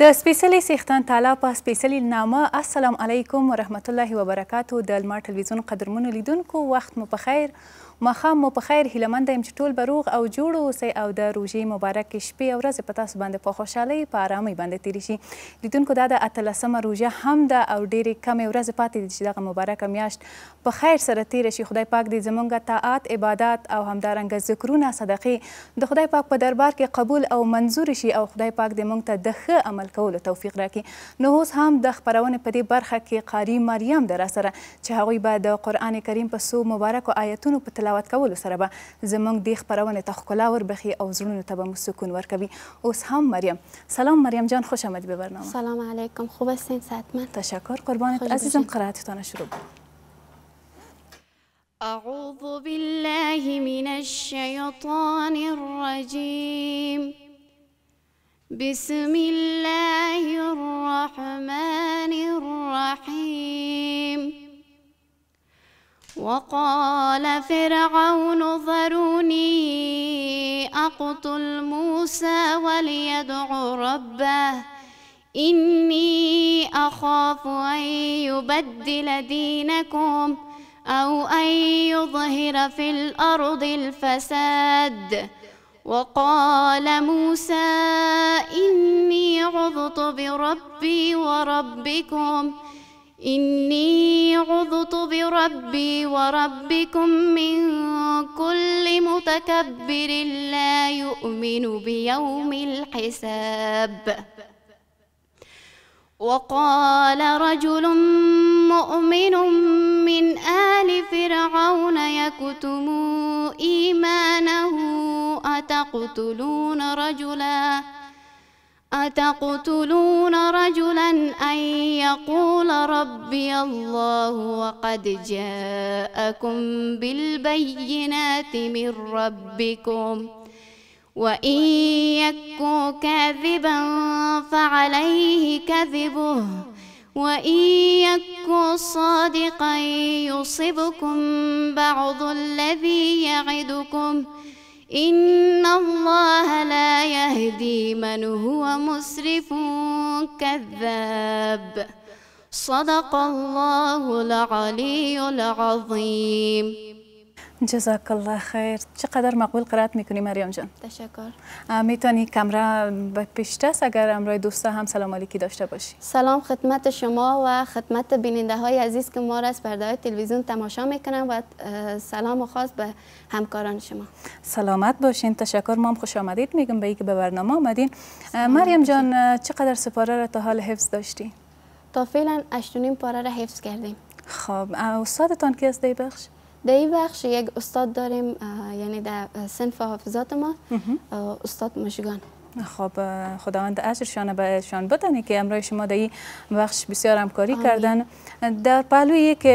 د سپیشلي سیختان تعالی په سپیشلي نامه السلام علیکم ورحمت الله وبرکاتو د لمر ټلویزیون قدرمنو لیدونکو وخت مو په خیر مخام مو په خیر هیله مند يم چې ټول بروغ او جوړ اوسئ او د روژې مبارک شپې او ورځې په تاسو باندې په خوشحالۍ په آرامۍ باندې تیرې شي لیدونکو دا د اتلسمه روژه هم ده او ډېرې کمې ورځې پاتې دي چې دغه مبارکه میاشت په خیر سره تیره شي خدای پاک دې زمونږ طاعت عبادت او همدارنګه ذکرونه صدقې د خدای پاک په دربار کې قبول او منظور شي او خدای پاک دې مونږ ته د ښه عمل کولو توفیق راکړي نو اوس هم د خبرونې په دې برخه کې قاری مریم در سره چې هغوی به د قرآن کریم په څو مبارکو آیتونو په تلاوت کولو سره به زموږ د خپرونې ته ښکلا وربخي او زړونو ته به مو سکون ورکوي اوس هم مریم سلام مریم جان خوش آمدی به برنامه سلام علیکم خوب هستین صحتمند تشکر قربانت عزیزم قرائتتان شروع بود أعوذ بالله من الشيطان الرجيم بسم الله الرحمن الرحيم وقال فرعون ذروني أقتل موسى وليدع ربه إني أخاف أن يبدل دينكم أو أن يظهر في الأرض الفساد وقال موسى إني عذت بربي وربكم إني عذت بربي وربكم من كل متكبر لا يؤمن بيوم الحساب وقال رجل مؤمن من آل فرعون يكتم إيمانه أتقتلون رجلاً أتقتلون رجلا أن يقول ربي الله وقد جاءكم بالبينات من ربكم وإن يك كاذبا فعليه كذبه وإن يك صادقا يصبكم بعض الذي يعدكم إن الله لا يهدي من هو مسرف كذاب صدق الله العلي العظيم جزاک الله خیر چقدر مقبول قرارت میکنی مریم جان تشکر میتونی کمره به اگر امرای دوستا هم سلام علیکی داشته باشی سلام خدمت شما و خدمت بیننده های عزیز که ما را از پرده تلویزیون تماشا میکنم و سلام و خواست به همکاران شما سلامت باشین تشکر ما هم خوش آمدید میگم به ای که به برنامه آمدین مریم جان چقدر سپاره را تا حال حفظ داشتی تا فعلا اشتونیم پاره را حفظ کردیم خب استادتان کی است بخش در این بخش یک استاد داریم یعنی در سنف حافظات ما استاد مشگان خب خداوند شانه به شان بدنی که امرای شما در این بخش بسیار همکاری کردن در پهلویی که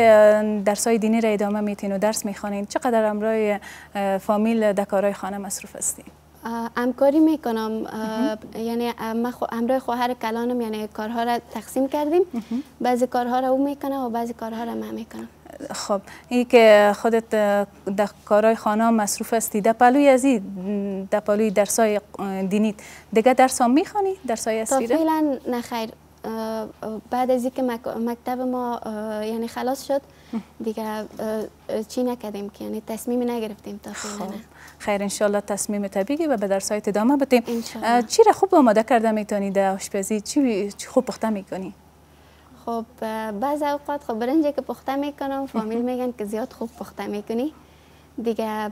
درس های دینی را ادامه میتین و درس میخوانین چقدر امرای فامیل در کارهای خانه مصروف هستین امکاری میکنم یعنی ما امرای خواهر کلانم یعنی کارها را تقسیم کردیم بعضی کارها را او میکنه و بعضی کارها را من میکنم خب این که خودت در کارهای خانه مصروف هستی در پلوی از این در پلوی درسای دینیت دیگه درس ها میخوانی درسای اصلی تا فعلا نخیر بعد از اینکه مکتب ما یعنی خلاص شد دیگه چی نکردیم که یعنی تصمیم نگرفتیم تا خب. خیر انشالله تصمیم طبیعی و به درسای ادامه بدیم چی را خوب آماده کرده میتونی در آشپزی چی خوب پخته میکنی خب بعض اوقات خب برنجی که پخته میکنم فامیل میگن که زیاد خوب پخته میکنی دیگه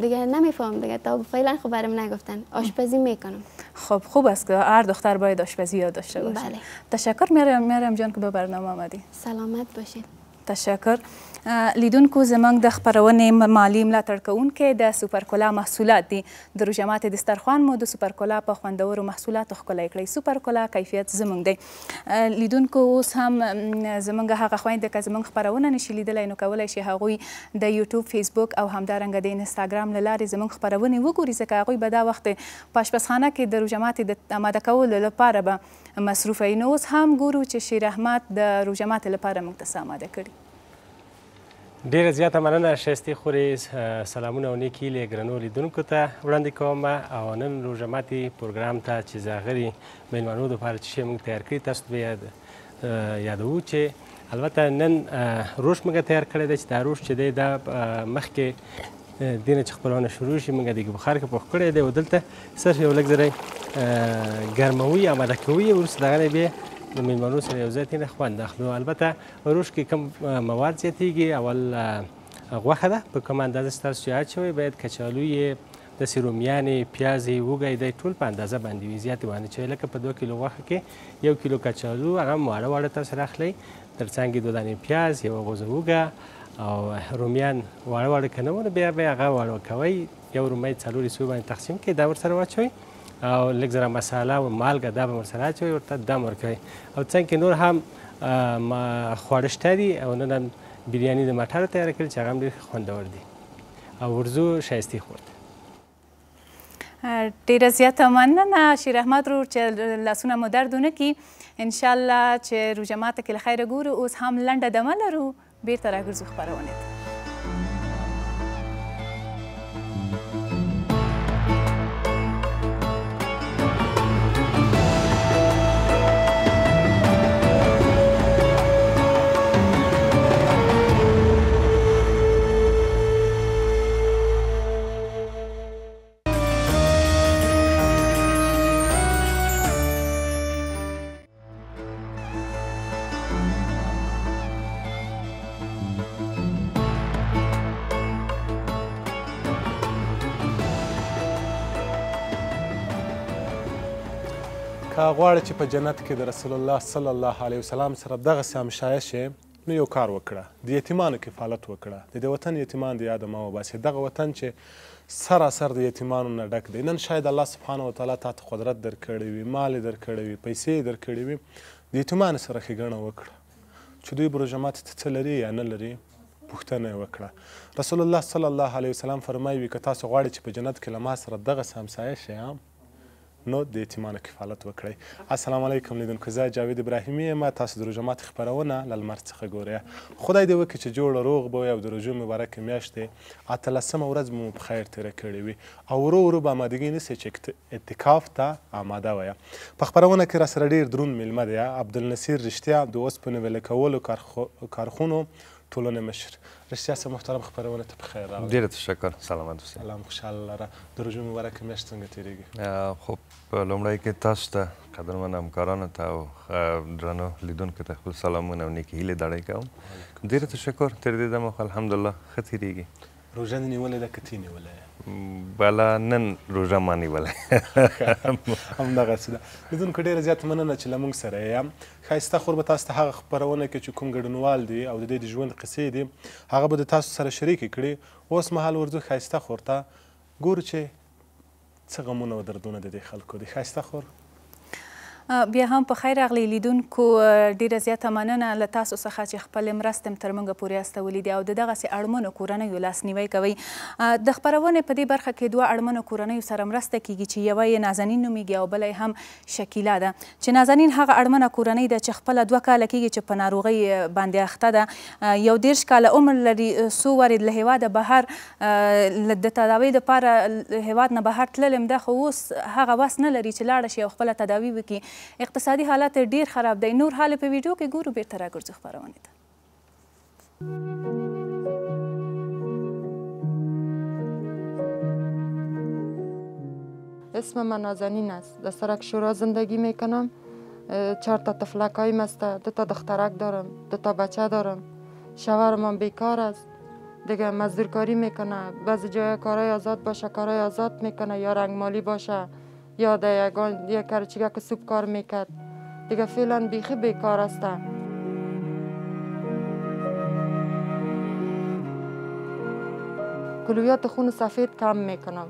دیگه نمیفهم دیگه تا فعلا خب برم نگفتن آشپزی میکنم خب خوب است که هر دختر باید آشپزی یاد داشته باشه بله. تشکر میرم میرم جان که به برنامه آمدی سلامت باشین تشکر لیدونکو زمنګ د خبرونې مالی ملاتړ کوونکې د سوپرکولا محصولات دي د روژمات دسترخوان مو د سوپرکولا په خوندورو محصولاتو ښکلی کړئ سوپرکولا کیفیت زمنګ دی لیدونکو اوس هم زمنګ هغه خویندې که زمنګ خبرونه نشي لیدلی نو کولی شي هغوی د یوټیوب فیسبوک او همدارنګه د انسټاګرام له لارې زمنګ خبرونې وګوري ځکه هغوی به دا وخت په اشپزخانه کې د روژمات د اماده کولو لپاره به مصروفه نو اوس هم ګورو چې شیر احمد د روژمات لپاره موږ ته څه آماده کړي ډیره زیاته مننه شایستې خورې سلامونه او نیکي له ګرانو لیدونکو ته وړاندې کوم او نن روژه ماتي پروګرام ته چې زاغري میلمنو دپاره چې شی موږ تیار کړي تاسو ته یادوو چې البته نن روش موږ تیار کړی دی چې دا روش چې دی دا مخکې دینه چې خپلونه شروع شي موږ د بخار کې پوخ کړی دی او دلته صرف یو لږ ذری ګرموي اماده کوي وروسته دغه نه بیا د میلمنو سره یو ځای تینه خوند اخلو البته روش کې کم مواد زیاتېږي اول غوښه ده په کوم اندازه ستاسو چې اچوئ باید کچالو یې د سیرومیانې پیازې وږی دی ټول په اندازه باندې وي زیاتې باندې چې لکه په دوه کیلو غوښه کې یو کیلو کچالو هغه واړه واړه تاسو راخلئ تر څنګ یې دوه دانې پیاز یوه غوزه وږه او رومیان واړه واړه کنه بیا بیا هغه واړه کوي یو رومۍ څلور سوی باندې تقسیم کړئ دا ورسره واچوئ او لږ زره مساله او مالګه دا به ورسره اچوي ورته دم ورکوي او څنګ کې نور هم خواړه شته دي او نن بریاني د مټر تیار کړل چې هغه هم ډېر خوندور دي او ورزو شایستي خورد ډیره زیاته مننه شیر احمد ورور چې لاسونه مو دردونه کی ان شاء الله چې روژه ماته کې خیره ګورو اوس هم لنډه دمه لرو بیرته راګرځو خبرونه ته غواړې چې په جنت کې د رسول الله صلی الله علیه وسلم سره دغسې همشایه شې نو یو کار وکړه د یتیمانو کفالت وکړه د د وطن یتیمان د یاده مه وباسې دغه وطن چې سراسر د یتیمانو نه ډک دی نن شاید الله سبحانه وتعالی تا ته قدرت درکړی وي مال یې درکړی وي پیسې یې درکړی وي د یتیمانو سره ښېګڼه وکړه چې دوی بروجمات ته څه لري یا نه لري پوښتنه یې وکړه رسول الله صلی الله علیه وسلم فرمایي که تاسو غواړئ چې په جنت کې له ما سره دغسې همسایه شئ نو د یتیمانو کفالت وکړئ السلام علیکم لیدونکو زه جاوید ابراهیمي یم تاسو د روژه ماتې خپرونه له لمر څخه ګورئ خدای دې وکړي چې جوړ روغ به وي او د روژې مبارکې میاشتې اتلسمه ورځ مو په خیر تېره کړې وي او ورو ورو به امادګي نیسئ چې اعتکاف ته آماده وایه په خپرونه کې راسره ډېر دروند میلمه دی عبدالنصیر رښتیا د اوسپنې ویلې کولو کارخونو ټولنې مشر رښتیا سه محترم خپرونه ته په خیر راغلی ډیره تشکر سلامت اوسئ الله مو خوشحاله لره د روژې مبارکه میاشت څنګه تیریږي خو په لومړی کې تاسو ته قدرمن همکارانو ته او درنو لیدونکو ته خپل سلامونه او نیکې هیلې ډاډۍ کوم ډیره تشکر تر دې دمه خو الحمدلله ښه تیریږي روژه نیولې ده که تې نیولې بالا نن روژه ما نیولې همدغسې ده لیدونکو ډېره زیاته مننه چې له موږ سره یې ښایسته خور به تاسو ته هغه خپرونه کې چې کوم ګډونوال دی او د دې د ژوند قصې دي هغه به د تاسو سره شریکې کړي اوس مهال ورځو ښایسته خور ته ګورو چې څه غمونه او دردونه د دې خلکو دي ښایسته خور بیا هم په خیر راغلی لیدونکو ډیره زیاته مننه له تاسو څخه چې خپلې مرستې م تر موږ پورې استولي دي او د دغسې اړمنو کورنیو لاسنیوی کوئ د خپرونې په دې برخه کې دوه اړمنو کورنیو سره مرسته کیږي چې یوه یې نازنین نومیږي او بله هم شکیله ده چې نازنین هغه اړمنه کورنۍ ده چې خپله دوه کاله کیږي چې په ناروغۍ باندې اخته ده یو دېرش کاله عمر لري څو وارې له هېواده بهر د تداوۍ دپاره هېواد نه بهر تللی م ده خو اوس هغه وس نه لري چې لاړه شي او خپله تداوي وکړي اقتصادی حالات ډیر خراب دی نور حال په ویډیو کې ګورو بیرته راګرځو خبرونه ده اسم من نازنین است در سرک شورا زندگی میکنم چهار تا تفلک هایم است دو تا دخترک دارم دو تا بچه دارم شوهر من بیکار است دیگه مزدورکاری میکنه بعضی جای کارای آزاد باشه کارای آزاد میکنه یا مالی باشه یا در یک کرچگه که سوپ کار میکرد دیگه فعلا بیخی بیکار هستم کلویات خون سفید کم میکنم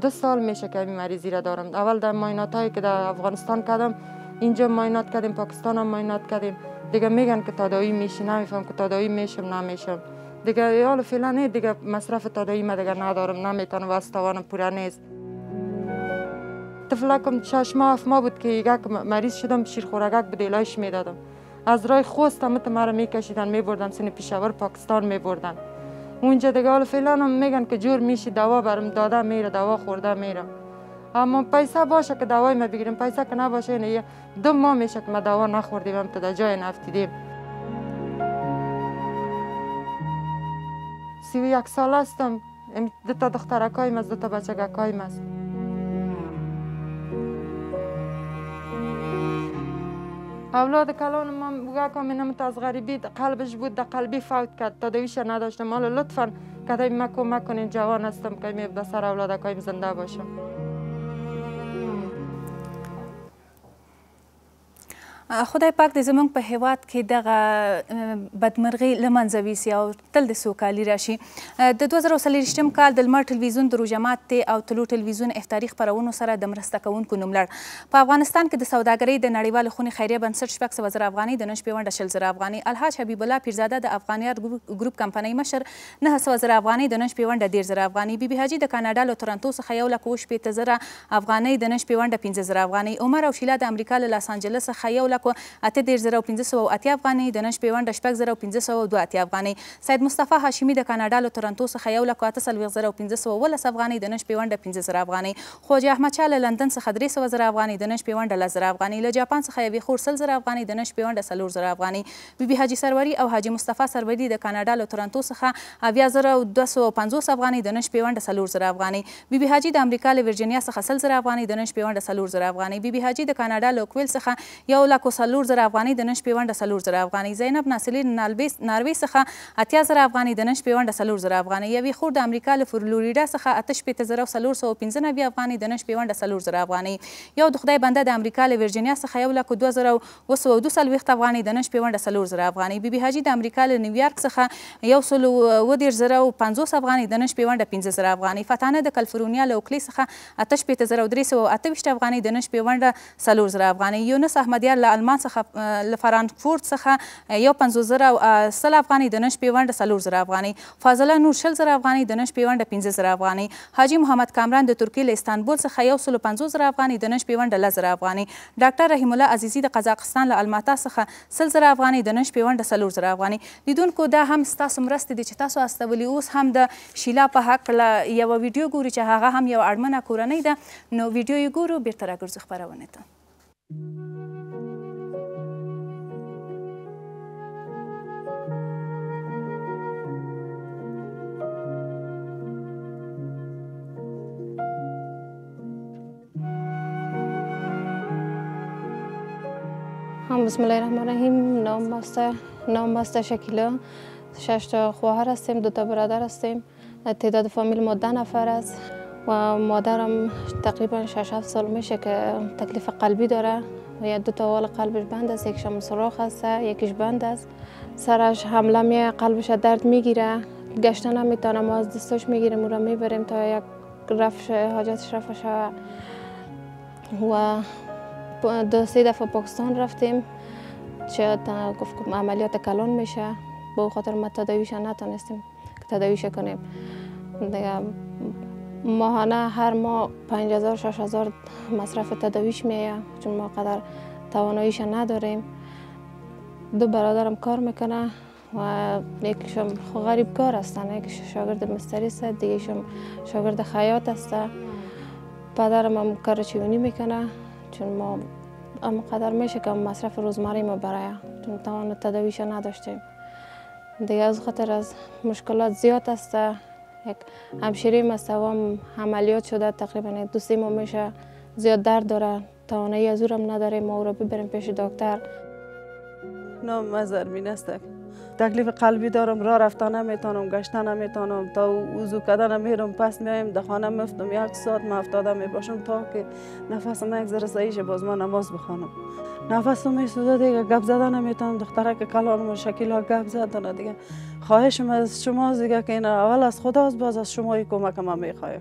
دو سال میشه که این مریضی را دارم اول در ماینات هایی که در افغانستان کردم اینجا ماینات کردیم پاکستان هم ماینات کردیم دیگه میگن که تدایی میشی نمیفهم که تدایی میشم نمیشم دیگه حالا فعلا دیگه مصرف تداوی ما دیگه ندارم نمیتونم وستاوانم پوره نیست طفلکم شش ماه ما بود که یک مریض شدم شیرخورگک به لایش میدادم از رای خوست هم مرا میکشیدن میبردم سن پیشاور پاکستان میبردن اونجا دیگه حالا فعلا هم میگن که جور میشی دوا برم داده میره دوا خورده میره اما پیسه باشه که دوای ما بگیریم پیسه که نباشه اینه یعنی دو ماه میشه که ما دوا نخوردیم هم تا جای نفتیدیم سی و یک سال هستم دو تا دخترکایم از دو تا اولاد کلان ما بگه من از غریبی قلبش بود در قلبی فوت کرد تدویش نداشتم حالا لطفا کدای ما کمک کنین جوان هستم که به سر اولادکایم زنده باشم خدای پاک دې زموږ په هیواد کې دغه بدمرغي لمنځه ویسي او تل د سوکالي راشي د 2023م کال د لمر ټلویزیون درو جماعت ته او تلو ټلویزیون افطاری خبرونو سره د مرسته کوونکو نوملړ په افغانستان کې د سوداګرۍ د نړیوال خونې خیریه بنسټ شپږ سوه زره افغانۍ د نشپې ونډه شل زره افغانۍ الحاج حبیب الله پیرزاده د افغانیار ګروپ کمپنۍ مشر نهه سوه زره افغانۍ د نشپې ونډه ډېر زره افغانۍ بي بي حاجي د کاناډا له تورنتو څخه یو لک اوه شپېته زره افغانۍ د نشپې ونډه پنځه زره افغانۍ عمر او شیله د امریکا له لاس انجلس څخه یو لک لکو اته دیر زره او 1580 افغانۍ د نن پیوند شپږ زره او 1502 افغانۍ سید مصطفی هاشمی د کاناډا له تورنټو څخه یو لکو اته څلوېښت زره او 1510 افغانۍ د نن پیوند 15000 افغانۍ خواجه احمد شاه له لندن څخه 3000 افغانۍ د نن پیوند 10000 افغانۍ له جاپان څخه یوې خور 10000 افغانۍ د نن پیوند 3000 افغانۍ بي بي حاجی سروری او حاجی مصطفی سروری د کاناډا له تورنټو څخه اویا زره او 250 افغانۍ د نن پیوند 3000 افغانۍ بي بي حاجی د امریکا له ویرجینیا څخه 10000 افغانۍ د نن پیوند 3000 افغانۍ بي بي حاجی د کاناډا له کویل څخه یو لک خلکو څلور زره افغانۍ د نن شپې ونډه څلور زره افغانۍ زینب ناصلي ناروې څخه اتیا زره افغانۍ د نن شپې ونډه څلور زره افغانۍ یوې خور د امریکا له فلوریډا څخه اته شپېته زره څلور سوه پنځه نوي افغانۍ د نن شپې ونډه څلور زره افغانۍ یو د خدای بنده د امریکا له ویرجینیا څخه یو لک دوه زره اوه سوه دوه څلوېښت افغانۍ د نن شپې ونډه څلور زره افغانۍ بیبي حاجي د امریکا له نیویارک څخه یو سل اوه دېرش زره او پنځوس افغانۍ د نن شپې ونډه پنځه زره افغانۍ فتانه د کلفرونیا له اوکلي څخه اته شپېته زره درې سوه اته ویشت افغانۍ د نن شپې ونډه څلور زره افغانۍ یونس احمدیار له المان څخه له فرانکفورت څخه یو پنځوس زره سل افغانۍ د نش پیونډه څلور زره افغانۍ فاضله نور شل زره افغانۍ د نش پیونډه پنځه زره افغانۍ حاجي محمد کامران د ترکیې له استانبول څخه یو سل پنځوس زره افغانۍ د نش پیونډه لس زره افغانۍ ډاکټر رحیم الله عزیزي د قزاقستان له الماتا څخه سل زره افغانۍ د نش پیونډه څلور زره افغانۍ لیدونکو دا هم ستاسو مرسته دي چې تاسو استولی اوس هم د شیلا په حق له یو ویډیو ګوري چې هغه هم یو اړمنه کورنۍ ده نو ویډیو یې ګورو بیرته راګرځو خبرونه ته بسم الله الرحمن الرحیم نام ماست نام ماست شکیلا شش تا خواهر هستیم دو تا برادر هستیم تعداد فامیل ما ده نفر است و مادرم تقریبا شش، هفت سال میشه که تکلیف قلبی داره و دو تا وال قلبش بند است یکش سوراخ است یکیش بند است سرش حمله می قلبش درد میگیره گشته نمیتونه ما از دستش میگیریم او را میبریم تا یک رفش حاجتش رفش و دو سه دفعه پاکستان رفتیم چه گفت عملیات کلان میشه به خاطر ما تداویش نتونستیم که تداویش کنیم دیگه ماهانه هر ماه 5000 6000 مصرف تداویش میه چون ما قدر تواناییش نداریم دو برادرم کار میکنه و یکیشم غریب کار هستن یکیش شاگرد مستری است دیگهشم شاگرد خیاط است پدرم هم کار چیونی میکنه چون ما اما قدر میشه که مصرف روزمره ما برای چون توان تداویش نداشتیم دیگه از خاطر از مشکلات زیاد است یک همشیری مستوام عملیات شده تقریبا دو ما میشه زیاد درد داره توانایی از رو نداره ما او ببریم پیش دکتر نام مزرمین است تکلیف قلبی دارم راه رفتن نمیتونم گشتن نمیتونم تا اوزو کردن میرم پس میایم در خانه مفتم یک ساعت ما افتاده میباشم تا که نفسم یک ذره سایش باز ما نماز بخوانم نفسم میسوزه دیگه گپ زدن نمیتونم دختره که کلان و شکیل ها گپ زدن دیگه خواهشم از شما دیگه که این اول از خدا باز از شما کمک ما میخوایم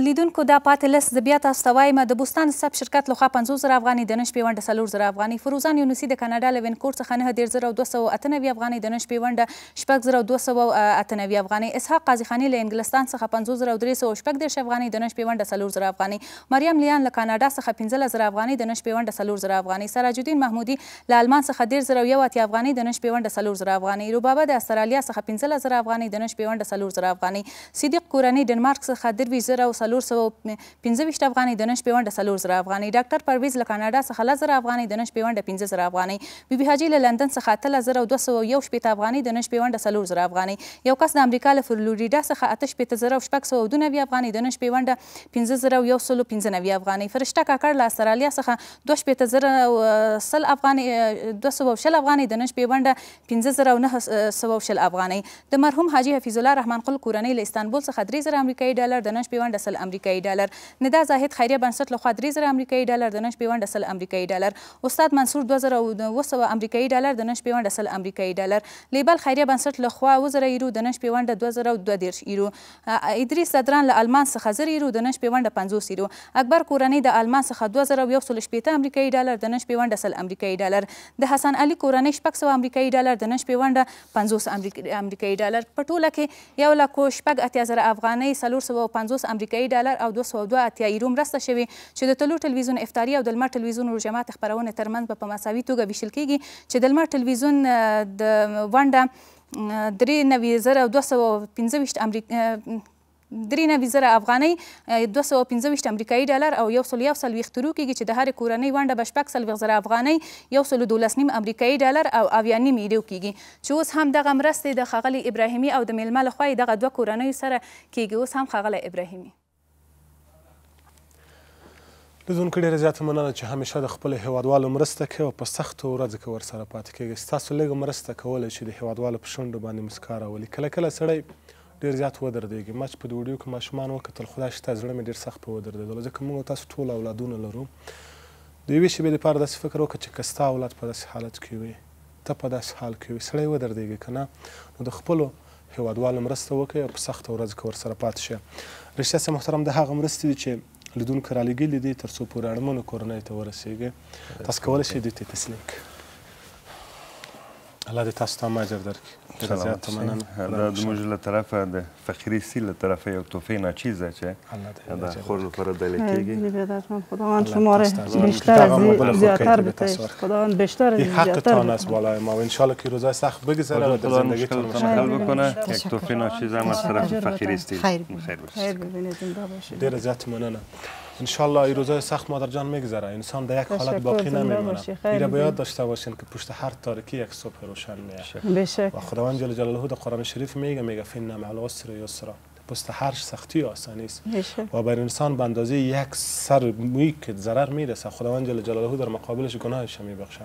لیدونکو دا پاتې لس د بیا تاسو ته وایم د بوستان سب شرکت لخوا 50000 افغاني د نش پیوند سلور زره افغاني فروزان یونسی د کاناډا لوین کور څخه نه ډیر زره 2298 افغاني د نش پیوند شپږ زره 2298 افغاني اسحاق قاضی خانی له انګلستان څخه 50300 شپږ ډیر افغاني د نش پیوند سلور زره افغاني مریم لیان له کاناډا څخه 15000 افغاني د نش پیوند سلور زره افغاني سراج الدین محمودي له المان څخه ډیر زره یو اتیا افغاني د نش پیوند سلور زره افغاني روبابه د استرالیا څخه 15000 افغاني د نش پیوند سلور زره افغاني صدیق کورانی ډنمارک څخه 22000 څلور سوه پنځه ویشت افغانۍ د نن شپې ونډه څلور زره افغانۍ ډاکټر پرویز له کاناډا څخه لس زره افغانۍ د نن شپې ونډه پنځه زره افغانۍ بیبي حاجي له لندن څخه اتلس زره او دوه سوه یو شپېته افغانۍ د نن شپې ونډه څلور زره افغانۍ یو کس د امریکا له فلوریډا څخه اته شپېته زره او شپږ سوه دوه نوي افغانۍ د نن شپې ونډه پنځه زره او یو سلو پنځه نوي افغانۍ فرشته کاکړ له استرالیا څخه دوه شپېته زره سل افغانۍ دوه سوه شل افغانۍ د نن شپې ونډه پنځه زره او نه سوه شل افغانۍ د مرحوم حاجي حفیظ الله رحمان قل کورنۍ له استانبول څخه درې زره امریکایي ډالر د نن شپې ونډه سل امریکایي ډالر ندا زاهد خیریه بنسټ لخوا درې زره امریکایي ډالر د نن شپېونډه سل امریکایي ډالر استاد منصور دوه زره اوه سوه امریکایي ډالر د نن شپېونډه سل امریکایي ډالر لیبل خیریه بنسټ لخوا اوه زره یورو د نن شپېونډه دوه زره دوه دېرش یورو ادریس صدران له المان څخه زر یورو د نن شپېونډه پنځوس یورو اکبر کورنۍ د المان څخه دوه زره یو سل شپېته امریکایي ډالر د نن شپېونډه سل امریکایي ډالر د حسن علي کورنۍ شپږ سوه امریکایي ډالر د نن شپېونډه پنځوس امریکایي ډالر په ټوله کې یو لکو شپږ اتیا زره افغانۍ څلور سوه پنځوس امریکایي امریکایي ډالر او 202 اتیا یورو مرسته شوې چې د تلو ټلویزیون افطاری او د لمر ټلویزیون روژمات خپرونه ترمنځ به په مساوي توګه ویشل کیږي چې د لمر ټلویزیون د ونډه درې نوي زره دوه سوه پنځه ویشت امریکا درې نوي زره افغانۍ دوه سوه پنځه ویشت امریکایي ډالر او یو سل یو څلوېښت روو کېږي چې د هرې کورنۍ ونډه به شپږ څلوېښت زره افغانۍ یو سلو دولس نیم امریکایي ډالر او اویا نیم ایرو کېږي چې اوس هم دغه مرستې د ښاغلي ابراهیمي او د میلمه له خوا دغه دوه کورنیو سره کېږي اوس هم ښاغلی ابراهیمي لیدونکو ډېره زیاته مننه چې همیشه د خپلو هیوادوالو مرسته کوي او په سختو ورځو کې ورسره پاتې کیږي ستاسو لږه مرسته کولی شي د هیوادوالو په شونډو باندې مسکا راولي کله کله سړی ډېر زیات ودردېږي ما چې په ډوډیو کې ماشومان وکتل خدای شته زړه مې ډېر سخت په ودردېدل ځکه موږ تاسو ټول اولادونه لرو د یوې شېبې دپاره داسې فکر وکړه چې که ستا اولاد په داسې حالت کې وي ته په داسې حال کې وي سړی ودردېږي که نه نو د خپلو هیوادوالو مرسته وکړئ او په سخته ورځ کې ورسره پاتې شئ رښتیا محترم د هغه مرستې دي چې لیدونکو رالیږلي دي تر څو پورې اړمنو کورنیو ته ورسیږي تاسو کولی شئ دې ته تسلیم کړئ الله دې تاسو ته اجر درکړي ډېره زیاته مننه دا زموږ له طرفه د سي له طرفه یو چې خور لپاره کېږي خداوند شما را بیشتر از زیاتر زیاتر ما و که روزای سخت بگذره در حل بکنه هم طرف انشالله این روزای سخت مادر جان میگذره انسان در یک حالت باقی نمیمونه رو باید داشته باشین که پشت هر تاریکی یک صبح روشن میشه و خداوند جل جلاله در قرآن شریف میگه میگه فین نمع و یسرا پشت هر سختی آسانی است و بر انسان به اندازه یک سر موی که ضرر میرسه خداوند جل جلاله در مقابلش گناهش میبخشه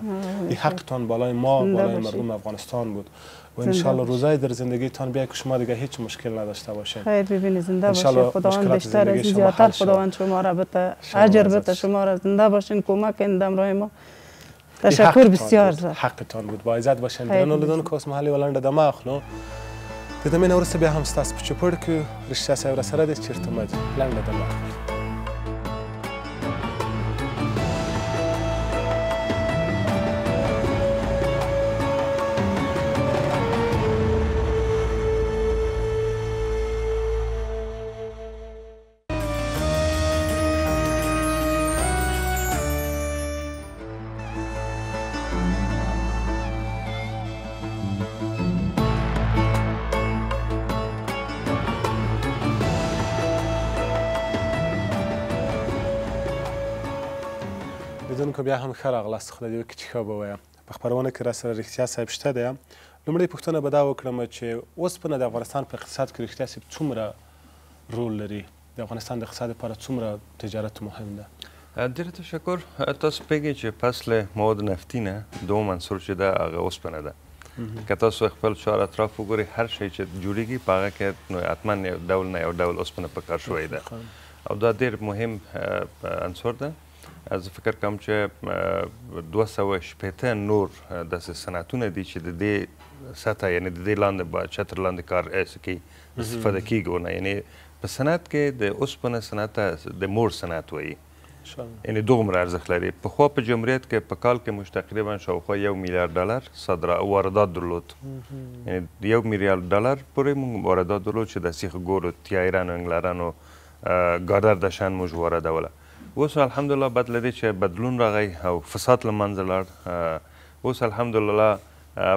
این حقتان بالای ما بالای مردم افغانستان بود و انشالله روزای در تان بیای که شما دیگه هیچ مشکل نداشته باشین خیر ببینی زنده باشین خداوند بیشتر از زیادتر خداوند شما را بتا اجر بتا شما را زنده باشین کمک این دمرای ما تشکر بسیار زد حقتان بود با عزت باشین درنو لدون کوس محلی ولنده دما آخنو. دیدم دمه نورسته بیا هم ستاسو پچپرد که رشته رښتیا سره سره چرت چیرته لند لاندې دما لیدونکو بیا هم ښه راغلاست خدای دې وکړي چې ښه به وایم په خپرونه کې راسره رښتیا صاحب شته دی لومړۍ پوښتنه به دا وکړم چې اوسپنه د افغانستان په اقتصاد کې رښتیا صاحب څومره رول لري د افغانستان د اقتصاد لپاره څومره تجارت مهم ده ډیره تشکر تاسو پیګی چې فصل مواد نفتی نه دوه منصور چې ده هغه اوسپنه ده که تاسو خپل چهار اطراف وګورئ هر شی چې جوړیږي په هغه کې نو حتما یو ډول نه یو ډول اوسپنه په کار شوې ده او دا ډېر مهم عنصر ده زه فکر کوم چې 216 نور د صنعتونه دي چې د دې سطح یعنی د دې لاندې با چتر لاندې کار اس کې استفاده کیږي نه یعنی په صنعت کې د اوسپنه صنعت د مور صنعت وایي یعنی دومره ارزښت لري په خو په جمهوریت کې په کال کې موږ تقریبا شاوخوا یو میلیارډ ډالر صدر واردات درلود یعنی یو میلیارډ ډالر پورې موږ واردات درلود چې د سیخ ګورو تیایرانو انګلارانو ګاردر دشان موږ واردوله اوس الحمدلله بد لري چې بدلون راغی او فساد له منځه لاړ اوس الحمدلله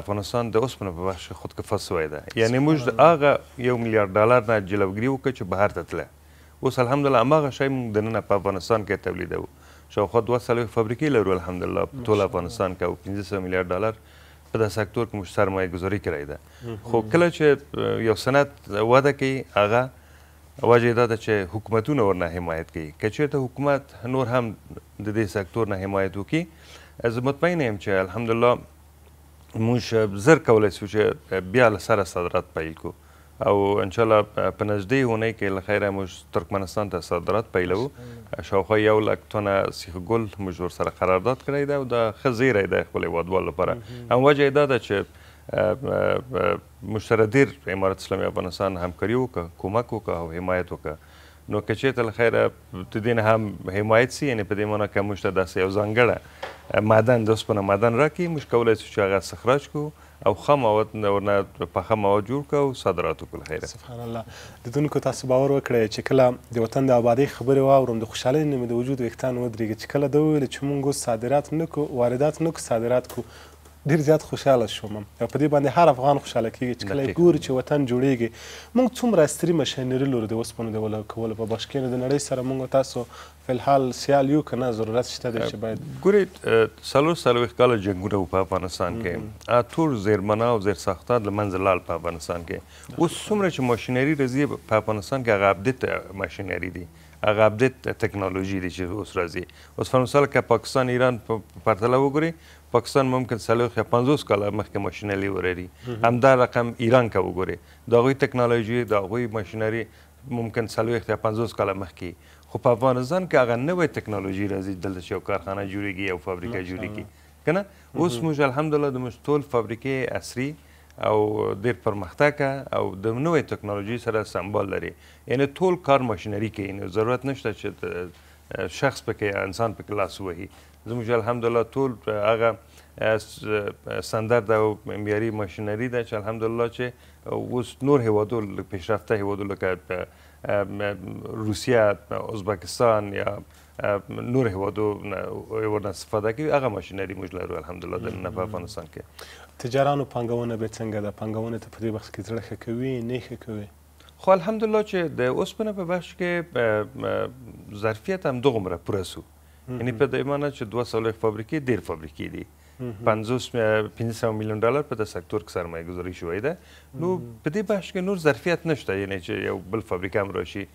افغانستان د اوسپنې په بخش خودکفا سوی ده یعنې موږ هغه یو میلیارډ ډالر نه جلوګیري وکړه چې بهر ته تله اوس الحمدلله هماغه شی موږ دننه په افغانستان کې تولیدوو شاوخوا دوه څلوېښت فابریکې لرو الحمدلله په ټول افغانستان کې او پنځه سوه میلیارډ ډالر په داسې سکتور کې موږ سرمایه ګذاري کړې ده خو کله چې یو صنعت وده کوي هغه وجه دا ده چې حکومتونه ورنه حمایت کوي که چېرته حکومت نور هم د دې سکتور نه حمایت وکړي زه مطمئن یم چې الحمدلله موږ زر کولی سو چې بیا له سره صادرات پیل کړو او ان شاء الله په نږدې اونۍ کې له خیره موږ ترکمنستان ته صادرات پیلوو شاوخوا یو لک تونه سیخ ګل موږ ورسره قرارداد کړی دی او دا ښه زیری دی خپل هیوادوالو لپاره هم وجه یې دا ده چې موږ سره ډیر امارات اسلامي افغانستان همکاري وکړه کومک وکړه او حمایت وکړه نو که چېرته له خیره د دین هم حمایت سي یعنې په دې معنی که موږ ته داسې یو ځانګړه معدن د اوسپنه معدن راکړي موږ کولی سو چې هغه استخراج کړو او ښه مواد ورنه پخه مواد جوړ کړه او صادرات وکړو خیره سبحان الله لیدونکو تاسو باور وکړئ چې کله د وطن د آبادۍ خبرې واورم د خوشحالۍ نه مې د وجود ویښتان ودرېږي چې کله ده وویل چې موږ صادرات نه کوو واردات نه کوو صادرات کوو ډیر زیات خوشاله شوم او په دې باندې هر افغان خوشاله کیږي چې کله ګوري چې وطن جوړیږي موږ څومره استری مشینری لرو د وسپنو د ولا کول په بشکې د نړۍ سره موږ تاسو فلحال سیال یو کنه ضرورت شته دی چې باید ګوري سلو سلو کال جنگونه په افغانستان کې اټور زیرمنا او زیر ساختات لمنځ لال په افغانستان کې اوس څومره چې ماشینری راځي په افغانستان کې هغه اپډیټ ماشینری دي هغه اپډیټ ټکنالوژي دی چې اوس راځي اوس فرمسال که پاکستان ایران په پرتله وګوري پاکستان ممکن سلوخ 50 کاله مخکې ماشینري ورري همدا رقم ایران که وګوري دا غوي ټکنالوژي دا غوي ماشینري ممکن سلوخ 50 کاله مخکې خو په افغانستان کې هغه نوې ټکنالوژي راځي دلته یو کارخانه جوړیږي او فابریکه جوړیږي کنه اوس موږ الحمدلله د مشتول فابریکې عصري او ډیر پرمختګ او د نوې ټکنالوژي سره سمبال لري یعنی ټول کار ماشينري کې یعنی ضرورت نشته چې شخص پکې انسان پکې لاس وهي زموږ الحمدلله ټول هغه ستاندرد او معیاري ماشينري ده چې الحمدلله چې اوس نور هیوادو پیشرفته هیوادو لکه روسیا ازبکستان یا نور هیوادو ورنه استفاده کوي هغه ماشينري موږ لرو الحمدلله د په افغانستان کې تجارانو پانګونه به څنګه ده پانګونه ته په دې بخش کې زړه ښه کوي نه ښه کوي خو الحمدلله چې د اوسپنه په بخش کې ظرفیت هم دوغومره پوره سو یعنی په دې معنی چې دوه سالو فابریکې ډیر فابریکې دي 500 میلیون ډالر په د سکتور کې سرمایه گذاري شوې ده نو په دې بخش کې نور ظرفیت نشته یعنی چې یو بل فابریکه هم راشي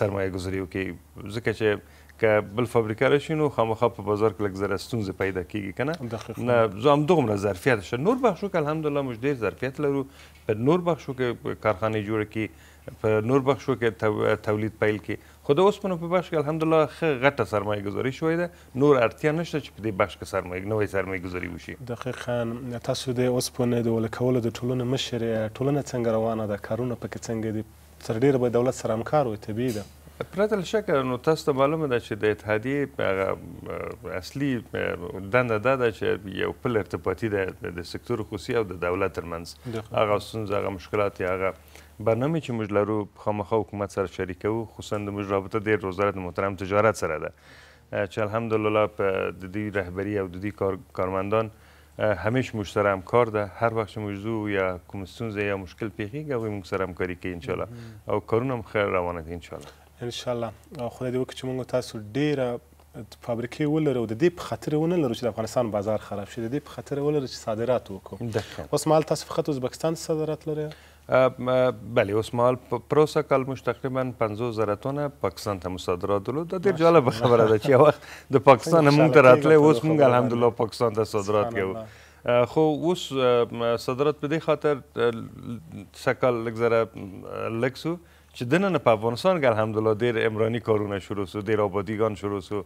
سرمایه گذاري وکړي ځکه چې که بل فابریکه راشي نو خامخا په بازار کې لږ زره ستونزې پیدا کیږي کنه نه زه هم دومره ظرفیت شته نور بخشو کې الحمدلله موږ ډېر ظرفیت لرو په نور بخشو کې کارخانې جوړ کی په نور بخشو کې تولید پیل کی خو د اوسپنو په بخش کې الحمدلله ښه غټه سرمایه ګذاري شوې ده نور اړتیا نشته چې په دې بخش کې سرمایه نوې سرمایه ګذاري وشي دقیقا تاسو د اوسپنې د ولکولو د ټولنې مشر ټولنه څنګه روانه ده کارونه پکې څنګه دي تر ډیره به دولت سره همکار وي طبیعي ده پرته له شکه نو تاسو ته معلومه ده چې د اتحادیې اصلي دنده دا ده چې یو پل ارتباطي ده د سکتور خصوصي او د دولت ترمنځ هغه ستونزې هغه مشکلات یا هغه برنامه چې موږ لرو خامخا حکومت سره شریکوو خصوصا د موږ رابطه د وزارت محترم تجارت سره ده چې الحمدلله په د دې رهبری او د دې کار کارمندان همیش موږ سره همکار ده هر وخت چې موضوع یا کوم ستونزه یا مشکل پیښیږي هغوی موږ سره همکاري کوي انشاءالله او کارونه هم ښه روانه دي انشاءالله ان شاء الله خدای دې وکړي چې موږ تاسو ډیره فابریکې ولرو د دې په خاطر ونه لرو چې د افغانستان بازار خراب شي د دې په خاطر ولرو چې صادرات وکړو اوس مال تاسو فقط ازبکستان صادرات لري بله اوس مال پروسه کال مش تقریبا 50 زره تونه پاکستان ته مصادرات درلود ډیر جالب خبره ده چې وخت د پاکستان مونږ ته راتله اوس مونږ الحمدلله پاکستان ته صادرات کوو خو اوس صادرات په دې خاطر سکل لګ زره لکسو چې دننه په افغانستان کې الحمدلله ډېر عمراني کارونه شروع سو ډېر آبادیګان شروع سو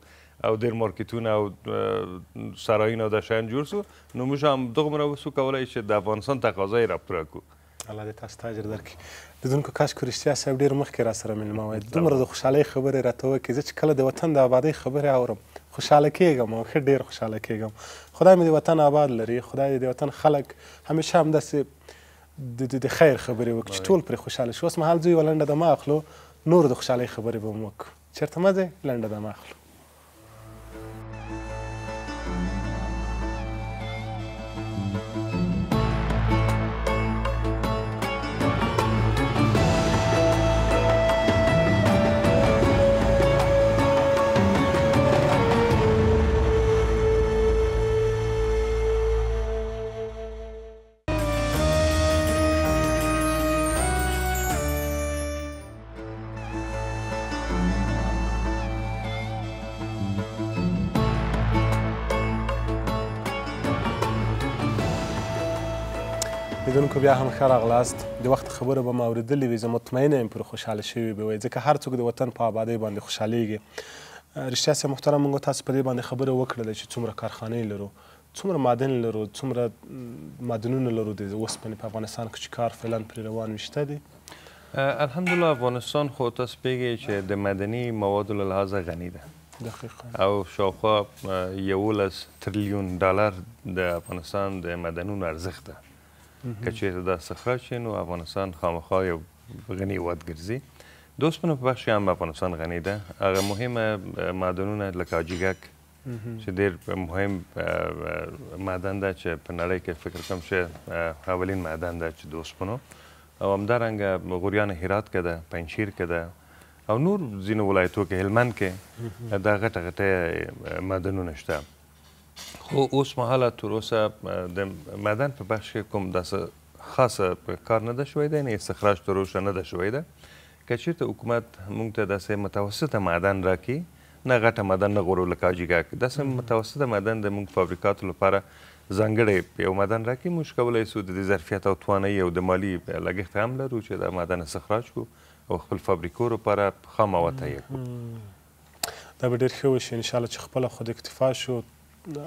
او ډېر مارکیټونه او سرایونه د شین جوړ سو نو موږ هم دغومره وسو کولای چې د افغانستان تقاضا یې را پوره کړو الله دې تاسو ته اجر درکړي د دونکو کاش کورشتیا صاحب ډېر مخکې را سره میلمه وای دومره د خوشحالۍ خبرې راته وکړې زه چې کله د وطن د آبادۍ خبرې اورم خوشحاله کېږم او ښه ډېر خوشحاله کېږم خدای مې د وطن آباد لري خدای دې د وطن خلک همیشه همداسې د د خیر خبرې وکړو چې ټول پرې خوشاله شو اوس مهال زه یوه لنډه دمه اخلو نور د خوشحالۍ خبرې به مو وکړو چېرته مه ځئ لنډه دمه اخلو لیدونکو بیا هم ښه راغلاست د وخت خبره به مو اورېدلې وي زه مطمینه یم پرې خوشحاله شوي به وي ځکه هر څوک د وطن په آبادۍ باندې خوشحالیږي رښتیا صاحب محترم موږ تاسو په دې باندې خبره وکړله چې څومره کارخانې لرو څومره معدن لرو څومره معدنونه لرو د اوسپنې په افغانستان کې چې کار فعلا پرې روان وي شته دی الحمدلله افغانستان خو تاسو پیږی چې د مدني موادو له لحاظه غني ده دقیقا او شاوخوا یولس تریلیون ډالر د افغانستان د مدنونو ارزښت ده کچې دا صخره شي نو افغانستان خامخا یو غنی هیواد ګرځي دوستونه په بخش هم افغانستان غنی ده هغه مهمه معدنونه لکه جګک چې ډېر مهم معدن ده چې په نړۍ کې فکر کوم چې اولین معدن ده چې دوستونو او همدارنګه غوریان هرات کې ده پنشیر کې ده او نور ځینو ولایتو کې هلمند کې دا غټه غټه معدنونه شته خو اوس مهاله تر اوسه د معدن په بخش کې کوم داسې خاصه کار نه ده شوی دی نه استخراج تر اوسه نه ده شوی دی که چېرته حکومت موږ ته داسې متوسطه معدن راکړي نه غټه معدن نه غورو لکه اجیګاک داسې متوسطه معدن د موږ فابریکاتو لپاره ځانګړی یو معدن راکړي موږ کولی سو د دې ظرفیت او توانایي او د مالي لګښت هم لرو چې دا معدن استخراج کړو او خپل فابریکو لپاره خامه وتهیه کړو دا به ډېر ښه وشي انشاءالله چې خپله خود اکتفا شو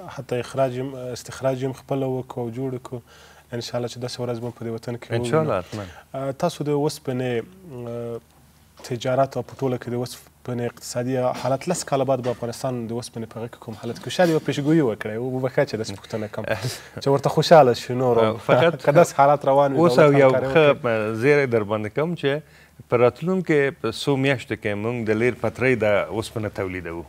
حتی اخراج استخراج هم خپله وکړو او جوړ کړو ان شاء الله چې داسې ورځ به په دې وطن کې ان شاء الله تاسو د وسپنې تجارت او په ټوله کې د وسپنې اقتصادي حالت لس کاله بعد به افغانستان د وسپنې په غږ کوم حالت کې شاید یوه پیشګویي وکړئ وبښه چې داسې پوښتنه کوم چې ورته خوشحاله شي نور فقط که داسې حالات روان وي اوس یو ښه زیری درباندې کوم چې په راتلونکو څو میاشتو کې موږ د لیر پترۍ د وسپنه تولیدوو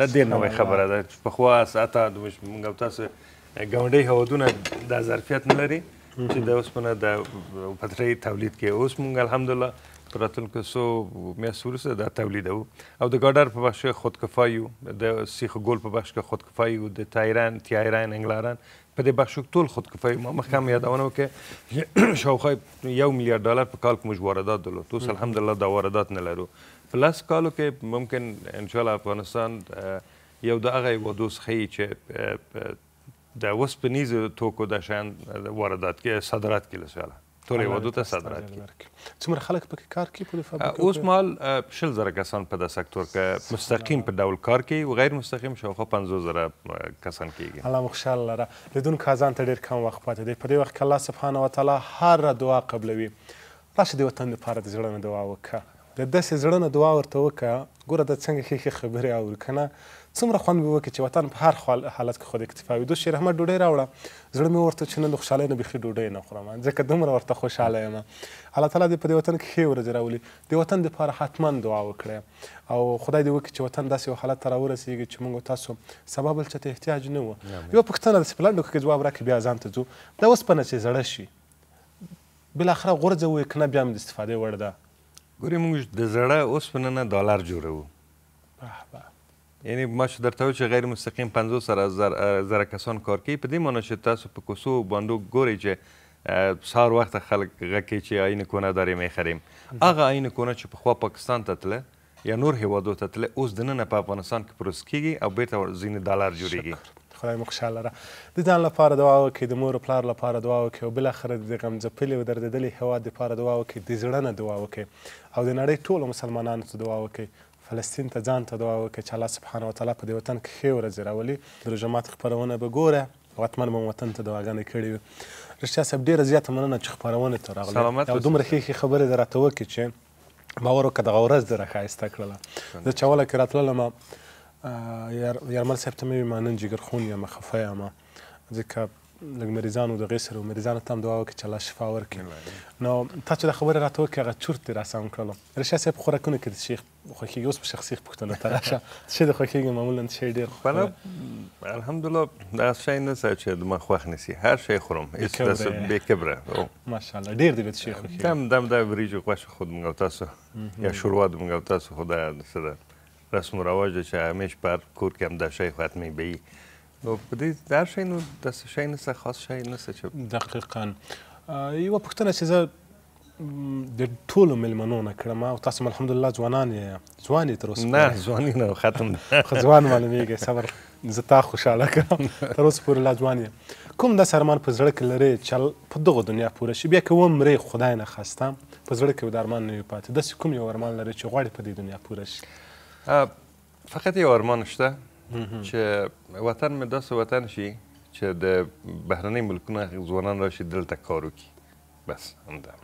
دا ډیر نوې خبره ده چې پخوا ساته د موږ او تاسو ګاونډي هوادونه د ظرفیت نه لري چې د اوسپنه د پټرۍ تولید کې اوس موږ الحمدلله پراتونکو سو میاشتو وروسته دا تولیدو او د ګاډر په بخش خودکفایو د سیخ ګول په بخش کې خودکفایو د تایران تایران انګلاران په دې بخش ټول خود کفایي ما مخکې هم یادونه وکړه شاوخوا یو میلیارډ ډالر په کال کې موږ واردات درلود اوس الحمدلله دا واردات نه لرو په لس کالو کې ممکن انشاءالله افغانستان یو د هغه هېوادو څخه چې د اوسپنیزو توکو د شیان واردات کې صادرات کې له ټول هیوادو ته صادرات کوي څومره خلک پکې کار کوي په فابریکو اوس مال شل زره کسان په د سکتور کې مستقیم په ډول کار کوي او غیر مستقیم شاوخوا 50 زره کسان کیږي الله مخشال لره لدون کازان ته ډیر کم وخت پاتې دی په دې وخت کې الله سبحانه و تعالی هر دعا قبلوي راشه د وطن لپاره د زړه دعا وکړه د داسې زړه دعا ورته وکړه ګوره د څنګه ښه خبرې اوري کنه څومره خوند مې وکړ چې وطن په هر حالت کې خود اکتفا وي دوست شیر احمد ډوډۍ راوړه زړه مې ورته چې نه د خوشحالۍ نه بیخي ډوډۍ نه خورم ځکه دومره ورته خوشحاله یم الله تعالی دې په دې وطن کې ښې ورځې راولي د وطن دپاره حتما دعا وکړئ او خدای دې وکړي چې وطن داسې یو حالت ته راورسېږي چې موږ تاسو سبا بل چاته احتیاج نه و یوه پوښتنه داسې په لنډو کې جواب راکړي بیا ځان ته ځو دا اوسپنه چې زړه شي بلاخره غورځه وي که نه بیا هم د استفادې وړ ده ګورې موږ د زړه اوسپنه نه ډالر جوړوو یعنی ما چې درته چې غیر مستقیم 50 سره زره کسان کار کوي په دې معنی چې تاسو په کوسو باندې ګوري چې سهار وخت خلک غکې چې عین کونه درې می خریم هغه عین کونه چې په خوا پاکستان ته تله یا نور هیوادو ته تله اوس دننه په افغانستان کې پروس کیږي او بیرته زین ډالر جوړیږي خدای مو خوشاله را د ځان لپاره دعا وکړئ د مور او پلار لپاره دعا وکړئ او بالاخره د غمځپلې او دردېدلې هیواد لپاره دعا وکړئ د زړه نه دعا وکړئ او د نړۍ ټولو مسلمانانو ته دعا وکړئ فلسطین ته ځان ته دعا وکړه چې الله سبحانه وتعالی په دې وطن کې ښې ورځې راولي د روژه خپرونه به ګوره او حتما به وطن ته دعاګانې کړې وي رښتیا صاحب ډېره زیاته مننه چې خپرونې ته راغلې او دومره ښې ښې خبرې در راته وکړې چې باور وکړه دغه ورځ دې راښایسته کړله زه چې اوله کې راتللم یارمل صاحب ته مې وي ما نن جګرخون یم خفه یم ځکه لږ مریضانو دغې سره مریضانو ته هم دعا وکړه چې الله شفا ورکړي نو تا چې دا خبرې راته وکړې هغه چورت دې راسم کړلو رښتیا صاحب خوراکونه کې د شیخ خوکی کې اوس په شخصي پښتنه تراشه چې د معمولاً کې معمولا شي الحمدلله دا شي نه سې چې ما خوخ نسی هر شی خورم اس تاسو به کبره ماشاءالله دیر دې شي خو دم دم بریجو وریجو خود مونږ تاسو یا شروعات د مونږ تاسو خدا سره رسم و رواج چې همیش پر کور کم هم دا شی ختمي به نو په دې در شي نو د شي خاص شی نه چه؟ دقیقاً یو پښتنه چې د ټولو ملمنو نه کړم او تاسو الحمدلله ځوانان یې ځوان یې تر اوسه نه ځواني نه ختم خو ځوان معلومیږي صبر زه تا خوشحاله کړم تر اوسه پورې لا ځوان یې کوم داسې ارمان په زړه کې لرې چې په دغه دنیا پوره شي بیا که ومرې خدای نه خسته په زړه کې د ارمان نه وي پاتې داسې کوم یو ارمان لرې چې غواړې په دې دنیا پوره شي فقط یو ارمان شته چې وطن مې داسې وطن شي چې د بهرنۍ ملکونو ځوانان راشي دلته کار وکړي بس همدا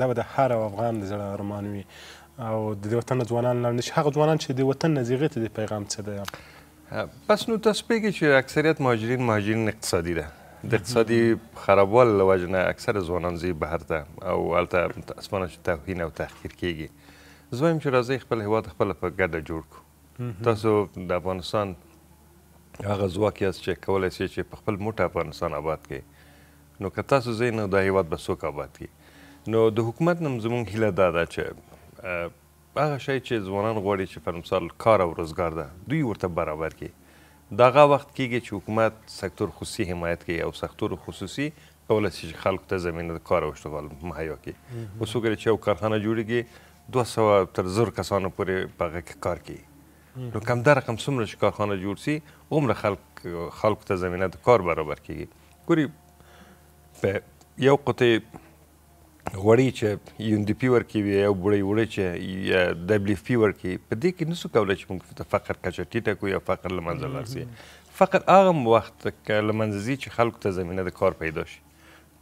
دا به د هر افغان د زړه ارمان وي او د وطن ځوانان لاندې شي هغه ځوانان چې د وطن نزیغې ته د پیغام څه دی پس نو تاسو پیږئ چې اکثریت مهاجرین مهاجرین اقتصادي ده د اقتصادي خرابوالي له وجې نه اکثر ځوانان ځي بهر ته او هلته متاسفانه چې توهین او تحقیر کیږي زه وایم چې راځئ خپل هیواد خپله په ګډه جوړ کړو تاسو د افغانستان هغه ځواک یاست چې کولی سئ چې په خپل موټه افغانستان آباد کړئ نو که تاسو ځئ نو دا هیواد به څوک آباد کړي نو د حکومت نم زموږ هیله دا ده چې هغه شی چې ځوانان غواړي چې پر مثال کار او روزګار ده دوی ورته برابر کړي دغه وخت کېږي چې حکومت سکتور خصوصي حمایت کوي او سکتور خصوصي کولی شي چې خلکو ته زمینه د کار او اشتغال مهیا کړي اوس وګورئ چې یو کارخانه جوړېږي دوه سوه تر زر کسانو پورې په هغه کې کار کوي نو کم در رقم څومره چې کارخانه جوړ سي عمر خلک خلکو ته زمینه د کار برابر کیږي ګوري په یو قطعه غوړی چې یو ان ډی پی ورکوي یا بوړی وړی چې یا دبلیو پی ورکوي په دې کې نسو کولی چې موږ د فقر کچه ټیټه کړو یا فقر له منځه لاړ سي فقر هغه وخت له منځه ځي چې خلکو ته زمینه د کار پیدا شي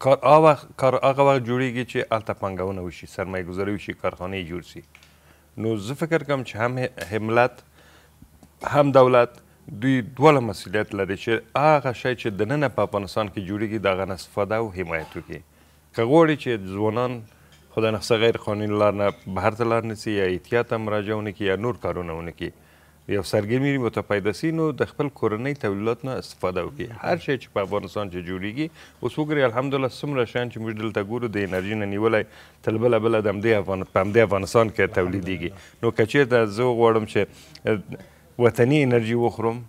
کار هغه کار هغه وخت جوړیږي چې هلته پانګونه وشي سرمایه ګذاري وشي کارخانې جوړ سي نو زه فکر کوم چې هم حملت هم دولت دوی دوله مسولیت لري چې هغه شی چې دننه په افغانستان کې جوړیږي د هغه نه استفاده او حمایت وکړي کغوړي چې ځوانان خدای نخصه غیر قانوني لار نه بهر ته لار نسی یا احتیاط هم راجع ونه کړي یا نور کارونه ونه کړي یو سرګرمي متپیدا سي نو د خپل کورنۍ تولید نه استفاده وکړي هر شی چې په افغانستان کې جوړیږي اوس وګورئ الحمدلله څومره شیان چې موږ دلته ګورو د انرژي نه نیولی تل بله بله د همدې افغان په همدې افغانستان کې تولیدیږي نو که چېرته زه غواړم چې وطني انرژي وخورم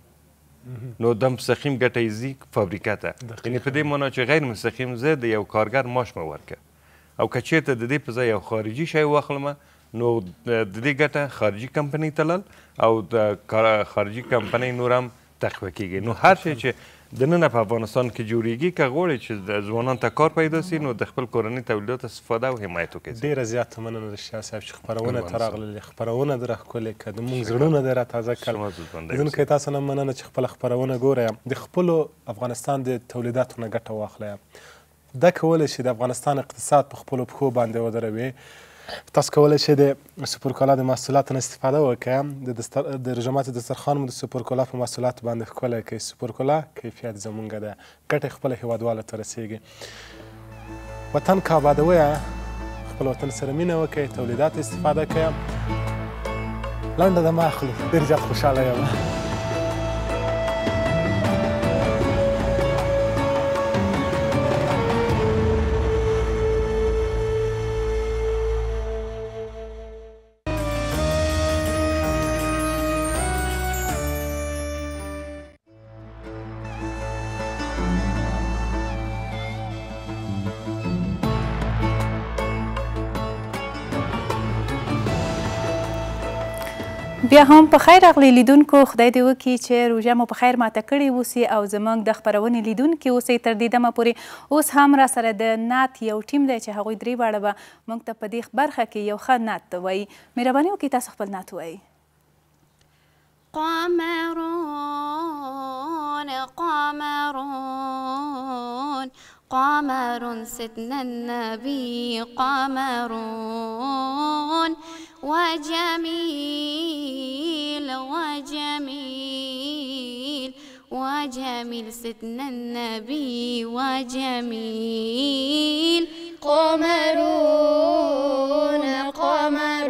نو د مستقیم ګټه ایزي فابریکه ته یعنی په دې معنا چې غیر مستقیم زه د یو کارګر معاش مه ورکه او که چېرته د دې په ځای یو خارجي شی واخلم نو د دې ګټه خارجي کمپنۍ تلل او د خارجي کمپنۍ نور هم تقویه کیږي نو هر شی چې د نن په افغانستان کې جوړیږي که غواړي چې ځوانان ته کار پیدا سي نو د خپل کورنۍ تولیدات استفاده او حمایت وکړي ډیره زیاته مننه د شاه صاحب چې خبرونه ته راغلې خبرونه در ښکلې که د مونږ زړونه در تازه کړل لیدونکی تاسو نه مننه چې خپل خبرونه ګورئ د خپلو افغانستان د تولیداتو نه ګټه واخلئ دا کولی شي د افغانستان اقتصاد په خپلو پښو باندې ودروي تاسو کولی شئ د سوپرکولا د محصولاتو نه استفاده وکړئ د دستر د رژاماتو دسترخوان مو د سوپرکولا په محصولاتو باندې ښکلی کړئ سوپرکولا کیفیت زمونږ ده ګټې خپله هیوادوالو ته رسیږي وطن که آبادوی خپل وطن سره مینه وکړئ تولیدات استفاده کړئ لنډه ده ما اخلو ډېر زیات خوشحاله یم بیا هم په خیر اغلی لیدونکو خدای دې وکړي چې روژه مو په خیر ماته کړې اوسي او زموږ د خپرونې لیدونکي اوسئ تر دې دمه پورې اوس هم را سره د نعت یو ټیم دی چې هغوی درې واړه به موږ ته په دې برخه کې یو ښه نعت وایي مهرباني وکړئ تاسو خپل نعت ووایئ قمرون قمرون قمر ستنا النبي قمر وجميل وجميل وجميل ستنا النبي وجميل قمر قمر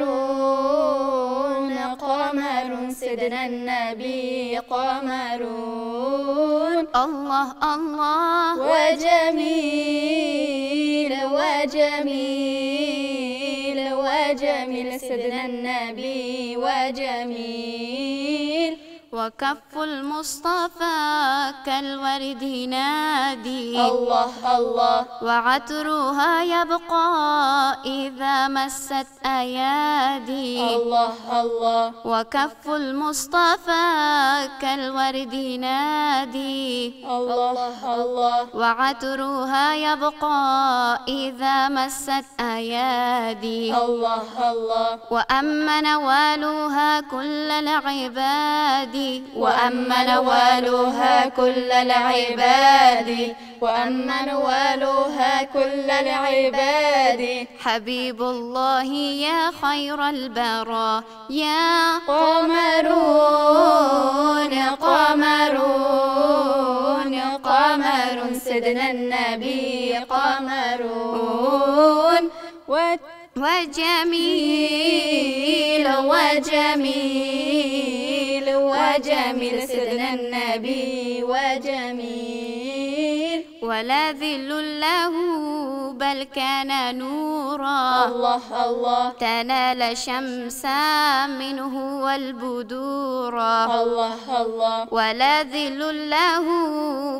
سيدنا النبي قمرون الله الله وجميل وجميل وجميل سيدنا النبي وجميل وكف المصطفى كالورد ينادي الله الله وعطرها يبقى إذا مست أيادي الله الله وكف المصطفى كالورد نادي الله الله وعطرها يبقى إذا مست أيادي الله الله وأما نوالها كل العباد وأمن والوها كل العباد وأمن والوها كل العباد حبيب الله يا خير البرى يا قمرون قمرون قمر سيدنا النبي قمرون وجميل وجميل وجميل سيدنا النبي وجميل ولا ذل له بل كان نورا الله الله تنال شمسا منه والبدورا الله الله ولا ذل له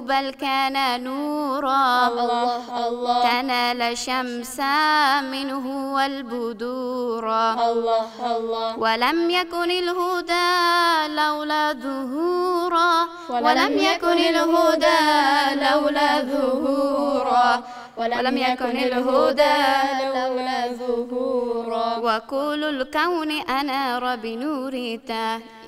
بل كان نورا الله الله تنال شمسا منه والبدورا الله الله ولم يكن الهدى لولا ظهورا ولم يكن الهدى لولا ظهورا ولم يكن الهدى لولا ظهورا وكل الكون أنار بنور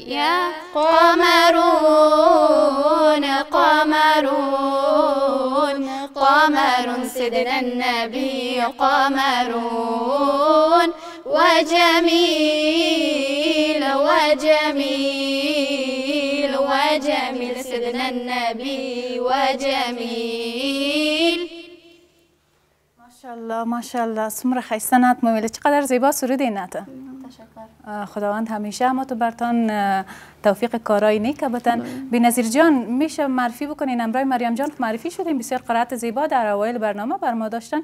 يا قمرون قمرون قمر سيدنا النبي قمرون وجميل وجميل وجميل ابن النبی وجمیل ماشاءالله ماشاءالله سمر چقدر زیبا سرودی ناته خداوند همیشه ما تو برتان توفیق کارای نیک بتن بی نظیر جان میشه معرفی بکنین امرای مریم جان معرفی شدیم بسیار قرارت زیبا در اوایل برنامه بر ما داشتن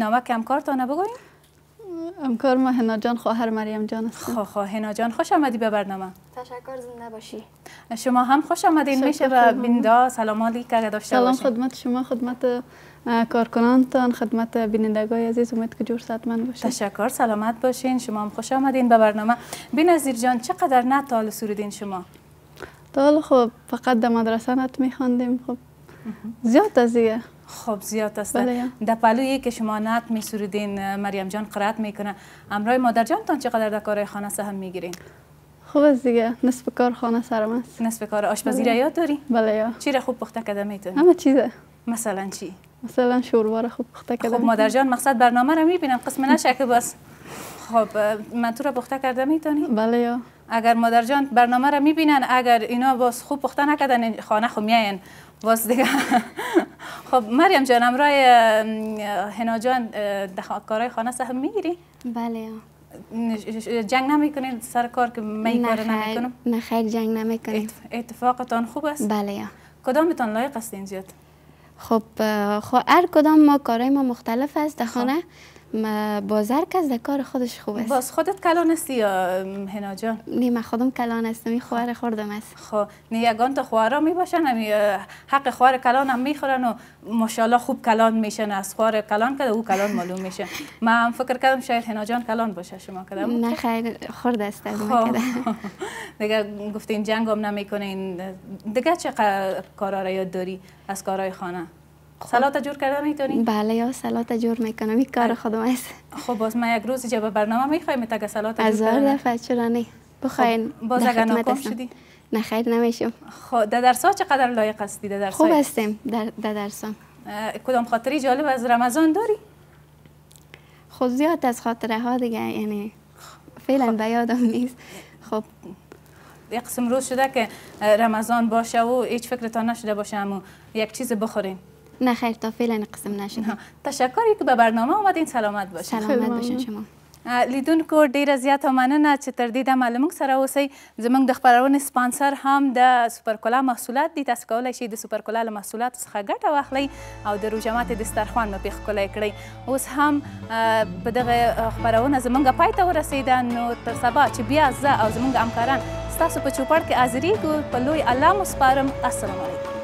نامه کمکارتانه بگوییم همکار ما هنا جان خواهر مریم جان است خواه هنا جان خوش آمدی به برنامه تشکر زنده باشی شما هم خوش آمدین میشه به بیندا سلام علیکم داشته سلام خدمت شما خدمت کارکنانتان خدمت بینندگای عزیز امید که جور من باشین تشکر سلامت باشین شما هم خوش آمدین به برنامه بینظیر جان چقدر نه تال سرودین شما تال خب فقط در مدرسه نت میخوندیم خب زیاد از خب زیاد است بله در که شما نعت می سرودین مریم جان قرات میکنه امرای مادر جان جانتان چقدر در کارهای خانه سهم میگیرین خوب است دیگه نصف کار خانه سرم است نصف کار آشپزی بله. یاد داری بله یا چی را خوب پخته کرده میتونی همه چیزه مثلا چی مثلا شوربا را خوب پخته کده خب مادر جان مقصد برنامه را میبینم قسم نشکه باز خب من تو را پخته کرده میتونی بله اگر مادر جان برنامه را میبینن اگر اینا باز خوب پخته نکردن خانه خو میاین باز دیگه خب مریم جان امرای هنا جان کارای خانه سهم میگیری بله جنگ نمیکنین سر کار که می کار نمیکنم نه خیر جنگ نمیکنیم اتفاقتان خوب است بله کدامتان لایق هستین زیاد خب خب هر کدام ما کارای ما مختلف است در خانه خب. ما هر کس در کار خودش خوب است باز خودت کلان هستی یا هنا جان من خودم کلان هستم این خواهر خوردم است خب, خب. نه یگان تا می باشن هم حق خوار کلان هم میخورن و ماشاءالله خوب کلان میشن از خوار کلان که او کلان معلوم میشه من فکر کردم شاید هنا جان کلان باشه شما کده نه خیر خورد است خب. دیگه گفتین جنگ هم نمیکنین دیگه چه کارا را یاد داری از کارهای خانه خب. سلات جور کرده میتونی؟ بله یا سلات جور میکنم این کار خودم است خب باز ما یک روز جبه برنامه میخوایم تا سلات جور هزار دفعه چرا نه بخواین خب باز اگر ناکام شدی؟ نه خیر نمیشم خب در درس ها چقدر لایق هستی در درس خوب هستیم در, در درس کدام خاطری جالب از رمضان داری؟ خب زیاد از خاطره ها دیگه یعنی خب. فعلا به بیادم نیست خب یک قسم روز شده که رمضان باشه و هیچ فکرتان نشده باشه اما یک چیز بخورین نه خیر تا فعلا قسم نشد تشکر که به برنامه آمدین سلامت باشین سلامت باشین شما لیدونکو ډیره زیاته مننه چې تر دې دمه له موږ سره اوسئ زموږ د خپرونې سپانسر هم د سوپرکولا محصولات دي تاسو کولی شئ د سوپرکولا له محصولاتو څخه ګټه واخلئ او د روژمات دسترخوان مو پې ښکلی کړئ اوس هم په دغه خپرونه زموږ پای ته ورسېده نو تر سبا چې بیا زه او زموږ همکاران ستاسو په چوپړ کې حاضرېږو په لوی الله مسپارم السلام علیکم